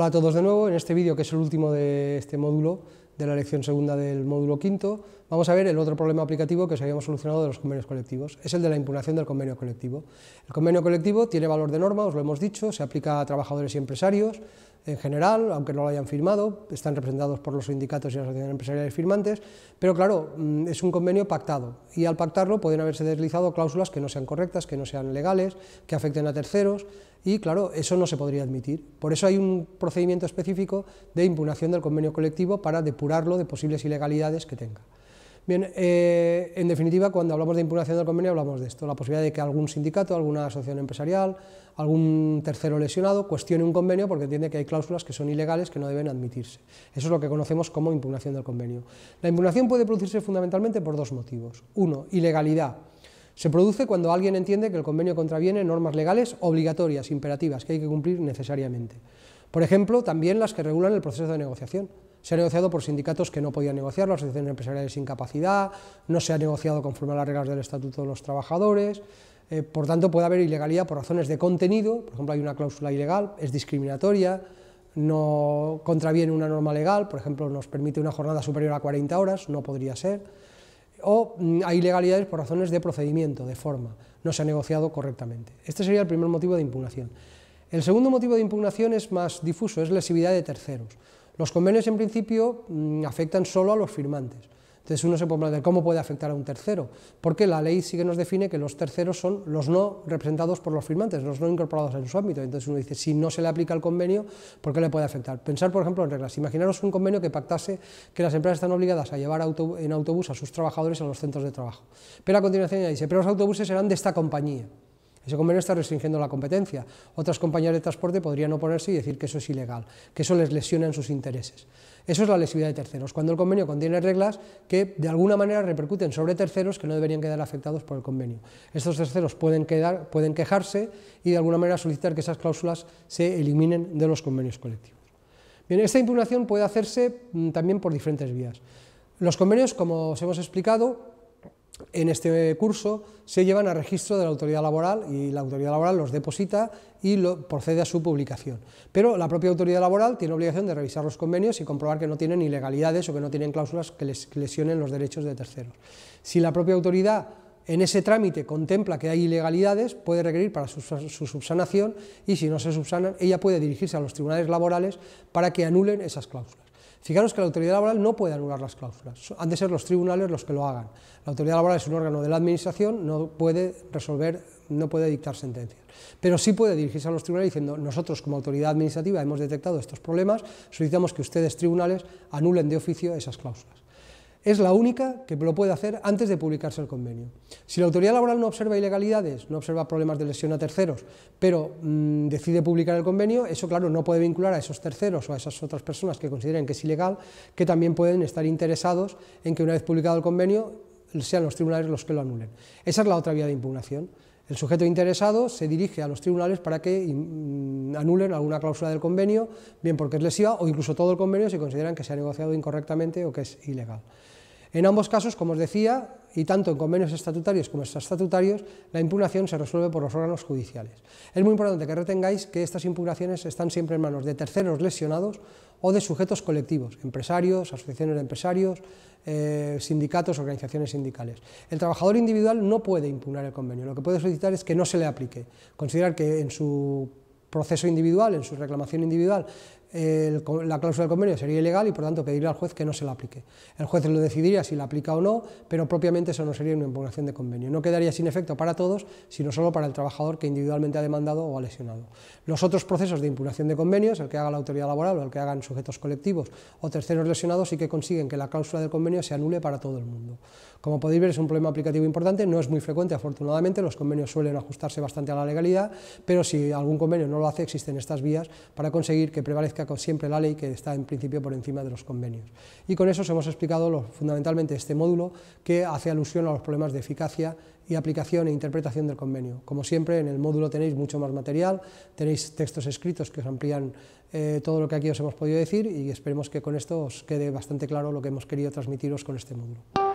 Hola a todos de nuevo, en este vídeo que es el último de este módulo, de la lección segunda del módulo quinto, Vamos a ver el otro problema aplicativo que se habíamos solucionado de los convenios colectivos, es el de la impugnación del convenio colectivo. El convenio colectivo tiene valor de norma, os lo hemos dicho, se aplica a trabajadores y empresarios en general, aunque no lo hayan firmado, están representados por los sindicatos y las asociaciones empresariales firmantes, pero claro, mm, es un convenio pactado y al pactarlo pueden haberse deslizado cláusulas que no sean correctas, que no sean legales, que afecten a terceros y claro, eso no se podría admitir. Por eso hay un procedimiento específico de impugnación del convenio colectivo para depurarlo de posibles ilegalidades que tenga. Bien, eh, en definitiva, cuando hablamos de impugnación del convenio hablamos de esto, la posibilidad de que algún sindicato, alguna asociación empresarial, algún tercero lesionado cuestione un convenio porque entiende que hay cláusulas que son ilegales que no deben admitirse. Eso es lo que conocemos como impugnación del convenio. La impugnación puede producirse fundamentalmente por dos motivos. Uno, ilegalidad. Se produce cuando alguien entiende que el convenio contraviene normas legales obligatorias, imperativas, que hay que cumplir necesariamente. Por ejemplo, también las que regulan el proceso de negociación. Se ha negociado por sindicatos que no podían negociarlo, asociaciones empresariales sin capacidad, no se ha negociado conforme a las reglas del Estatuto de los Trabajadores, eh, por tanto puede haber ilegalidad por razones de contenido, por ejemplo hay una cláusula ilegal, es discriminatoria, no contraviene una norma legal, por ejemplo nos permite una jornada superior a 40 horas, no podría ser, o mm, hay ilegalidades por razones de procedimiento, de forma, no se ha negociado correctamente. Este sería el primer motivo de impugnación. El segundo motivo de impugnación es más difuso, es lesividad de terceros. Los convenios en principio mm, afectan solo a los firmantes. Entonces uno se puede plantear cómo puede afectar a un tercero, porque la ley sí que nos define que los terceros son los no representados por los firmantes, los no incorporados en su ámbito. Entonces uno dice, si no se le aplica el convenio, ¿por qué le puede afectar? Pensar, por ejemplo, en reglas. Imaginaros un convenio que pactase que las empresas están obligadas a llevar en autobús a sus trabajadores a los centros de trabajo. Pero a continuación ya dice, pero los autobuses serán de esta compañía. Ese convenio está restringiendo la competencia. Otras compañías de transporte podrían oponerse y decir que eso es ilegal, que eso les lesiona en sus intereses. Eso es la lesividad de terceros, cuando el convenio contiene reglas que de alguna manera repercuten sobre terceros que no deberían quedar afectados por el convenio. Estos terceros pueden, quedar, pueden quejarse y de alguna manera solicitar que esas cláusulas se eliminen de los convenios colectivos. Bien, esta impugnación puede hacerse mm, también por diferentes vías. Los convenios, como os hemos explicado, en este curso se llevan a registro de la autoridad laboral y la autoridad laboral los deposita y procede a su publicación. Pero la propia autoridad laboral tiene obligación de revisar los convenios y comprobar que no tienen ilegalidades o que no tienen cláusulas que les lesionen los derechos de terceros. Si la propia autoridad en ese trámite contempla que hay ilegalidades, puede requerir para su, su, subsanación y si no se subsanan, ella puede dirigirse a los tribunales laborales para que anulen esas cláusulas. Fijaros que la autoridad laboral no puede anular las cláusulas, han de ser los tribunales los que lo hagan. La autoridad laboral es un órgano de la administración, no puede resolver, no puede dictar sentencias. Pero sí puede dirigirse a los tribunales diciendo, nosotros como autoridad administrativa hemos detectado estos problemas, solicitamos que ustedes tribunales anulen de oficio esas cláusulas. Es la única que lo puede hacer antes de publicarse el convenio. Si la autoridad laboral no observa ilegalidades, no observa problemas de lesión a terceros, pero mm, decide publicar el convenio, eso claro no puede vincular a esos terceros o a esas otras personas que consideren que es ilegal, que también pueden estar interesados en que una vez publicado el convenio sean los tribunales los que lo anulen. Esa es la otra vía de impugnación. El sujeto interesado se dirige a los tribunales para que mm, anulen alguna cláusula del convenio, bien porque es lesiva o incluso todo el convenio si consideran que se ha negociado incorrectamente o que es ilegal. En ambos casos, como os decía, y tanto en convenios estatutarios como extraestatutarios, la impugnación se resuelve por los órganos judiciales. Es muy importante que retengáis que estas impugnaciones están siempre en manos de terceros lesionados o de sujetos colectivos, empresarios, asociaciones de empresarios, eh, sindicatos, organizaciones sindicales. El trabajador individual no puede impugnar el convenio, lo que puede solicitar es que no se le aplique, considerar que en su proceso individual, en su reclamación individual, la cláusula del convenio sería ilegal y por tanto pedirle al juez que no se la aplique. El juez lo decidiría si la aplica o no, pero propiamente eso no sería una impugnación de convenio. No quedaría sin efecto para todos, sino solo para el trabajador que individualmente ha demandado o ha lesionado. Los otros procesos de impugnación de convenios, el que haga la autoridad laboral o el que hagan sujetos colectivos o terceros lesionados, sí que consiguen que la cláusula del convenio se anule para todo el mundo. Como podéis ver, es un problema aplicativo importante, no es muy frecuente, afortunadamente, los convenios suelen ajustarse bastante a la legalidad, pero si algún convenio no lo hace, existen estas vías para conseguir que prevalezca con siempre la ley que está en principio por encima de los convenios. Y con eso os hemos explicado fundamentalmente este módulo que hace alusión a los problemas de eficacia y aplicación e interpretación del convenio. Como siempre, en el módulo tenéis mucho más material, tenéis textos escritos que os amplían eh, todo lo que aquí os hemos podido decir y esperemos que con esto os quede bastante claro lo que hemos querido transmitiros con este módulo.